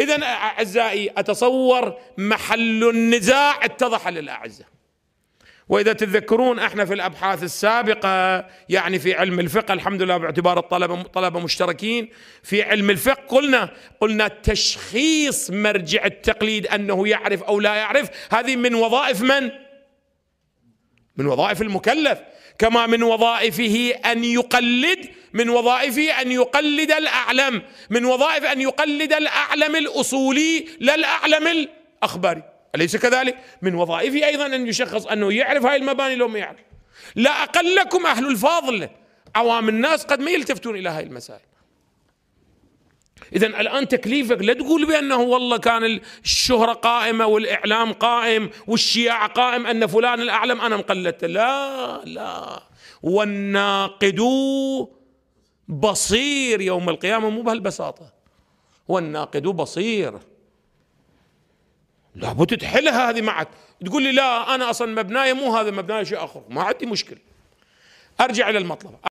إذا أعزائي أتصور محل النزاع اتضح للأعزة وإذا تتذكرون احنا في الأبحاث السابقة يعني في علم الفقه الحمد لله باعتبار الطلبة طلبة مشتركين في علم الفقه قلنا قلنا تشخيص مرجع التقليد أنه يعرف أو لا يعرف هذه من وظائف من؟ من وظائف المكلف كما من وظائفه أن يقلد من وظائفه أن يقلد الأعلم من وظائف أن يقلد الأعلم الأصولي لا الأعلم الأخباري أليس كذلك؟ من وظائفه أيضا أن يشخص أنه يعرف هاي المباني لو ما يعرف لا أقلكم أهل الفاضل عوام الناس قد ما يلتفتون إلى هاي المسائل اذا الان تكليفك لا تقول بانه والله كان الشهره قائمه والاعلام قائم والشيعة قائم ان فلان الاعلم انا مقلدته لا لا والناقد بصير يوم القيامه مو بهالبساطه والناقد بصير لابد تحلها هذه معك تقول لي لا انا اصلا مبناي مو هذا مبناي شيء اخر ما عندي مشكله ارجع الى المطلب